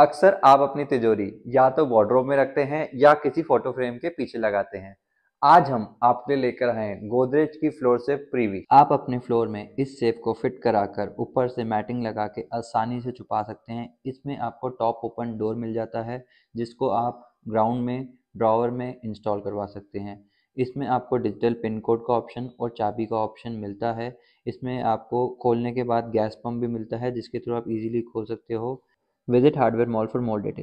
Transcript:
अक्सर आप अपनी तिजोरी या तो वार्ड्रोब में रखते हैं या किसी फोटो फ्रेम के पीछे लगाते हैं आज हम आपके लेकर आए गोदरेज की फ्लोर सेफ प्रीवी आप अपने फ्लोर में इस सेफ को फिट कराकर ऊपर से मैटिंग लगा के आसानी से छुपा सकते हैं इसमें आपको टॉप ओपन डोर मिल जाता है जिसको आप ग्राउंड में ड्रावर में इंस्टॉल करवा सकते हैं इसमें आपको डिजिटल पिन कोड का ऑप्शन और चाबी का ऑप्शन मिलता है इसमें आपको खोलने के बाद गैस पंप भी मिलता है जिसके थ्रू आप इजीली खोल सकते हो Visit Hardware Mall for more details.